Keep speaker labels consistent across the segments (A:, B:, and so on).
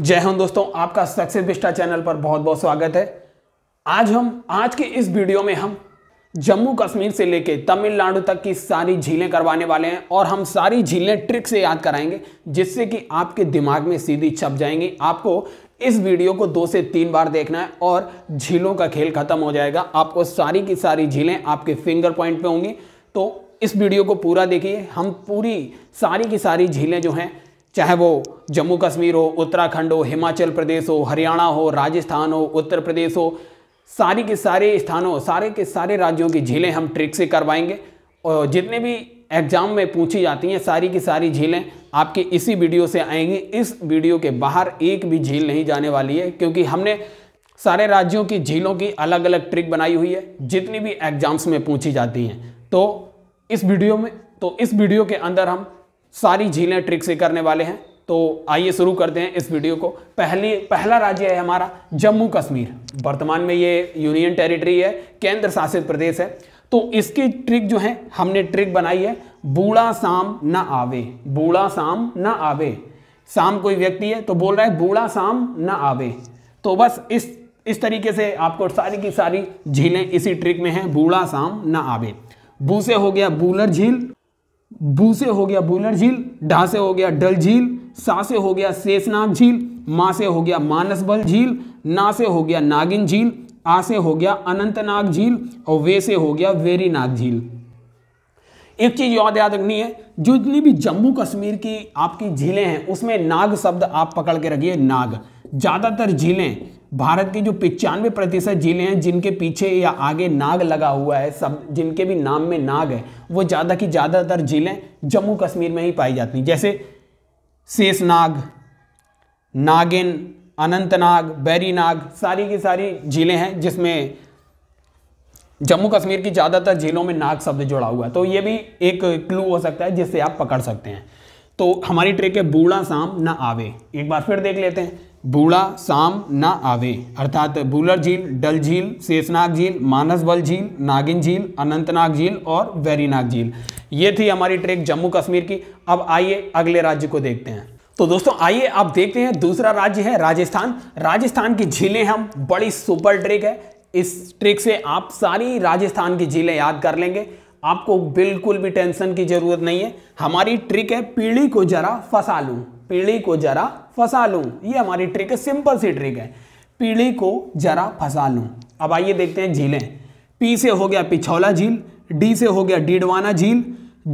A: जय हिंद दोस्तों आपका सक्सेस बिस्टा चैनल पर बहुत बहुत स्वागत है आज हम आज के इस वीडियो में हम जम्मू कश्मीर से लेके तमिलनाडु तक की सारी झीलें करवाने वाले हैं और हम सारी झीलें ट्रिक से याद कराएंगे जिससे कि आपके दिमाग में सीधी छप जाएंगी आपको इस वीडियो को दो से तीन बार देखना है और झीलों का खेल खत्म हो जाएगा आपको सारी की सारी झीलें आपके फिंगर पॉइंट पर होंगी तो इस वीडियो को पूरा देखिए हम पूरी सारी की सारी झीलें जो हैं चाहे वो जम्मू कश्मीर हो उत्तराखंड हो हिमाचल प्रदेश हो हरियाणा हो राजस्थान हो उत्तर प्रदेश हो सारी के सारे स्थानों सारे के सारे राज्यों की झीलें हम ट्रिक से करवाएंगे और जितने भी एग्ज़ाम में पूछी जाती हैं सारी की सारी झीलें आपके इसी वीडियो से आएंगी इस वीडियो के बाहर एक भी झील नहीं जाने वाली है क्योंकि हमने सारे राज्यों की झीलों की अलग अलग ट्रिक बनाई हुई है जितनी भी एग्ज़ाम्स में पूछी जाती हैं तो इस वीडियो में तो इस वीडियो के अंदर हम सारी झीलें ट्रिक से करने वाले हैं तो आइए शुरू करते हैं इस वीडियो को पहली पहला राज्य है हमारा जम्मू कश्मीर वर्तमान में ये यूनियन टेरिटरी है केंद्र शासित प्रदेश है तो इसकी ट्रिक जो है हमने ट्रिक बनाई है बूढ़ा शाम ना आवे बूढ़ा शाम ना आवे शाम कोई व्यक्ति है तो बोल रहा है बूढ़ा शाम ना आवे तो बस इस इस तरीके से आपको सारी की सारी झीलें इसी ट्रिक में हैं बूढ़ा शाम ना आवे बू से हो गया बूलर झील बूसे हो गया बुलर झील ढांसे हो गया डल झील सासे हो गया शेषनाग झील मासे हो गया मानसबल झील ना से हो गया नागिन झील आसे हो गया अनंतनाग झील और वे से हो गया वेरीनाग झील एक चीज याद याद रखनी है जो जितनी भी जम्मू कश्मीर की आपकी झीलें हैं उसमें नाग शब्द आप पकड़ के रखिए नाग ज़्यादातर झीलें भारत की जो पिचानवे प्रतिशत जिले हैं जिनके पीछे या आगे नाग लगा हुआ है सब जिनके भी नाम में नाग है वो ज़्यादा की ज़्यादातर जिले जम्मू कश्मीर में ही पाई जाती हैं जैसे शेषनाग नागिन अनंतनाग बैरीनाग सारी की सारी जिले हैं जिसमें जम्मू कश्मीर की ज़्यादातर जिलों में नाग शब्द जुड़ा हुआ है तो ये भी एक क्लू हो सकता है जिससे आप पकड़ सकते हैं तो हमारी ट्रिक है बूढ़ा शाम ना आवे एक बार फिर देख लेते हैं बूढ़ा शाम ना आवे अर्थात बूलर झील डल झील शेषनाग झील मानसबल झील नागिन झील अनंतनाग झील और वैरीनाग झील ये थी हमारी ट्रेक जम्मू कश्मीर की अब आइए अगले राज्य को देखते हैं तो दोस्तों आइए आप देखते हैं दूसरा राज्य है राजस्थान राजस्थान की झीलें हम बड़ी सुपर ट्रिक है इस ट्रिक से आप सारी राजस्थान की झीलें याद कर लेंगे आपको बिल्कुल भी टेंशन की जरूरत नहीं है हमारी ट्रिक है पीढ़ी को जरा फंसा लूँ पीढ़ी को जरा फंसा लूँ ये हमारी ट्रिक है सिंपल सी ट्रिक है पीढ़ी को जरा फंसा लूँ अब आइए देखते हैं झीलें पी से हो गया पिछौला झील डी से हो गया डीडवाना झील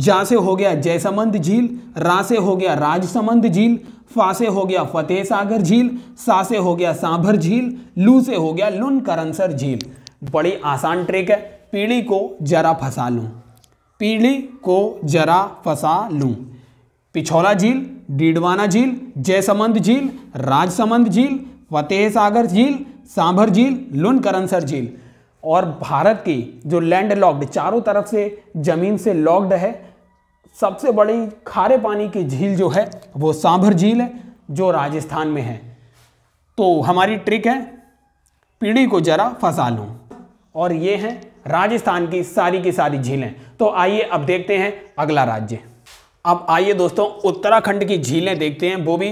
A: जा से हो गया जयसमंद झील रा से हो गया राजसमंद झील फा से हो गया फतेह सागर झील सा से हो गया सांभर झील लू से हो गया लुन करंसर झील बड़ी आसान ट्रिक है पीढ़ी को जरा फंसा लूँ पीढ़ी को जरा फंसा लूँ पिछौला झील डीडवाना झील जयसमंद झील राजसमंद झील फतेह सागर झील सांभर झील लुन करंसर झील और भारत की जो लैंड लॉक्ड चारों तरफ से ज़मीन से लॉक्ड है सबसे बड़ी खारे पानी की झील जो है वो सांभर झील है जो राजस्थान में है तो हमारी ट्रिक है पीढ़ी को जरा फंसा लूँ और ये हैं राजस्थान की सारी की सारी झीलें तो आइए अब देखते हैं अगला राज्य अब आइए दोस्तों उत्तराखंड की झीलें देखते हैं वो भी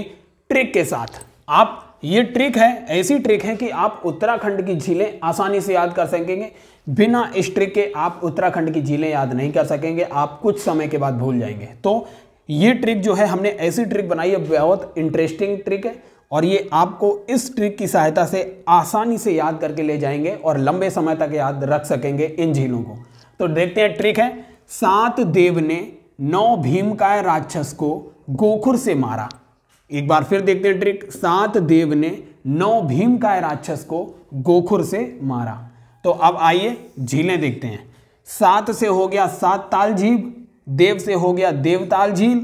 A: ट्रिक के साथ आप ये ट्रिक है ऐसी ट्रिक है कि आप उत्तराखंड की झीलें आसानी से याद कर सकेंगे बिना इस ट्रिक के आप उत्तराखंड की झीलें याद नहीं कर सकेंगे आप कुछ समय के बाद भूल जाएंगे तो ये ट्रिक जो है हमने ऐसी ट्रिक बनाई है बहुत इंटरेस्टिंग ट्रिक है और ये आपको इस ट्रिक की सहायता से आसानी से याद करके ले जाएंगे और लंबे समय तक याद रख सकेंगे इन झीलों को तो देखते हैं ट्रिक है सात देव ने नौ भीमकाय राक्षस को गोखुर से मारा एक बार फिर देखते हैं ट्रिक सात देव ने नौ भीमकाय राक्षस को गोखुर से मारा तो अब आइए झीलें देखते हैं सात से हो गया सात ताल झील देव से हो गया देवताल झील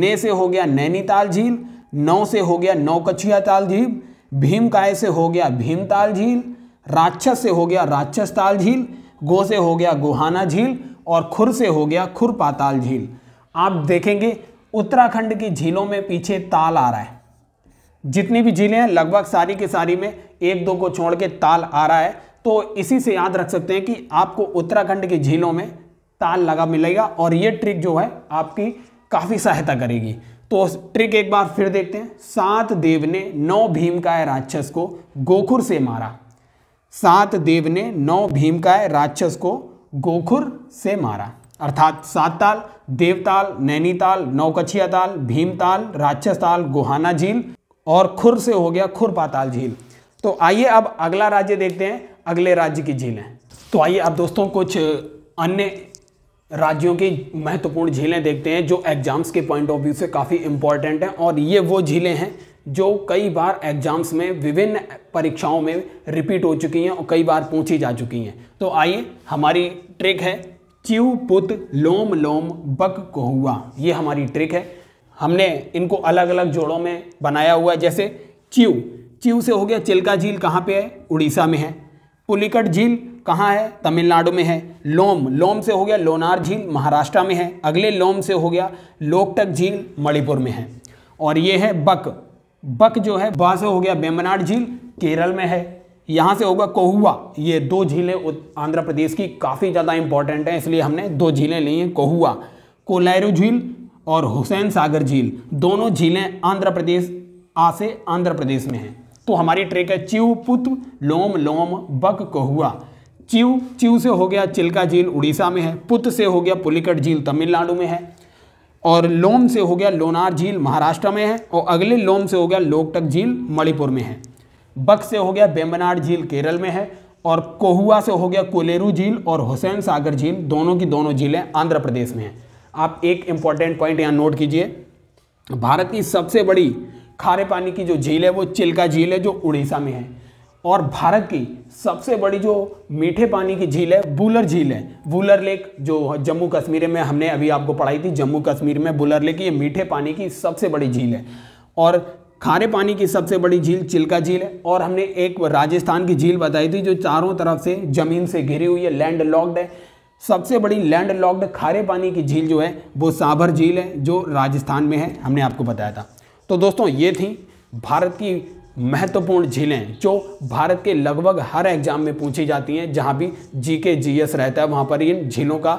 A: ने से हो गया नैनीताल झील नौ से हो गया नौकछिया ताल झील भीमकाय से हो गया भीमताल झील राक्षस से हो गया राक्षस ताल झील गो से हो गया गोहाना झील और खुर से हो गया खुर पाताल झील आप देखेंगे उत्तराखंड की झीलों में पीछे ताल आ रहा है जितनी भी झीलें हैं लगभग सारी के सारी में एक दो को छोड़ के ताल आ रहा है तो इसी से याद रख सकते हैं कि आपको उत्तराखंड की झीलों में ताल लगा मिलेगा और ये ट्रिक जो है आपकी काफ़ी सहायता करेगी तो ट्रिक एक बार फिर देखते हैं सात देव ने नौ भीम का राक्षस को गोखुर से मारा सात देव ने नौ भीमकाय राक्षस को गोखुर से मारा अर्थात सात ताल देवताल नैनीताल नौकछिया ताल भीमताल राक्षस ताल गोहाना झील और खुर से हो गया खुर पाताल झील तो आइए अब अगला राज्य देखते हैं अगले राज्य की झीलें तो आइए अब दोस्तों कुछ अन्य राज्यों की महत्वपूर्ण झीलें देखते हैं जो एग्जाम्स के पॉइंट ऑफ व्यू से काफ़ी इंपॉर्टेंट हैं और ये वो झीलें हैं जो कई बार एग्जाम्स में विभिन्न परीक्षाओं में रिपीट हो चुकी हैं और कई बार पूछी जा चुकी हैं तो आइए हमारी ट्रिक है च्यू पुत लोम लोम बक कोहुआ ये हमारी ट्रिक है हमने इनको अलग अलग जोड़ों में बनाया हुआ है जैसे च्यू च्यू से हो गया चिल्का झील कहाँ पे है उड़ीसा में है पुलिकट झील कहाँ है तमिलनाडु में है लोम लोम से हो गया लोनार झील महाराष्ट्र में है अगले लोम से हो गया लोकटक झील मणिपुर में है और ये है बक बक जो है बा से हो गया बेमनाड झील केरल में है यहाँ से होगा कोहुआ ये दो झीलें आंध्र प्रदेश की काफ़ी ज़्यादा इंपॉर्टेंट हैं इसलिए हमने दो झीलें ली हैं कोहुआ कोलैरू झील और हुसैन सागर झील दोनों झीलें आंध्र प्रदेश आ से आंध्र प्रदेश में हैं तो हमारी ट्रेक है च्यू पुत लोम लोम बक कोहुआ च्यू च्यू से हो गया चिल्का झील उड़ीसा में है पुत से हो गया पुलिकट झील तमिलनाडु में है और लोम से हो गया लोनार झील महाराष्ट्र में है और अगले लोम से हो गया लोकटक झील मणिपुर में है बक से हो गया बेम्बनाड झील केरल में है और कोहुआ से हो गया कोलेरू झील और हुसैन सागर झील दोनों की दोनों झीलें आंध्र प्रदेश में हैं आप एक इंपॉर्टेंट पॉइंट यहाँ नोट कीजिए भारत की सबसे बड़ी खारे पानी की जो झील है वो चिल्का झील है जो उड़ीसा में है और भारत की सबसे बड़ी जो मीठे पानी की झील है बुलर झील है बुलर लेक जो जम्मू कश्मीर में हमने अभी आपको पढ़ाई थी जम्मू कश्मीर में बुलर लेक ये मीठे पानी की सबसे बड़ी झील है और खारे पानी की सबसे बड़ी झील चिल्का झील है और हमने एक राजस्थान की झील बताई थी जो चारों तरफ से ज़मीन से घिरी हुई है लैंड लॉक्ड है सबसे बड़ी लैंड लॉक्ड खारे पानी की झील जो है वो साबर झील है जो राजस्थान में है हमने आपको बताया था तो दोस्तों ये थी भारत की महत्वपूर्ण झीलें जो भारत के लगभग हर एग्जाम में पूछी जाती हैं जहाँ भी जी के जी एस रहता है वहाँ पर इन झीलों का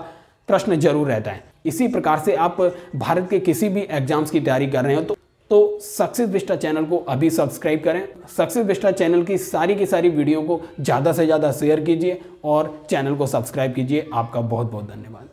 A: प्रश्न जरूर रहता है इसी प्रकार से आप भारत के किसी भी एग्जाम्स की तैयारी कर रहे हो तो तो सक्सेस विस्टा चैनल को अभी सब्सक्राइब करें सक्सेस विस्टा चैनल की सारी की सारी वीडियो को ज़्यादा से ज़्यादा शेयर कीजिए और चैनल को सब्सक्राइब कीजिए आपका बहुत बहुत धन्यवाद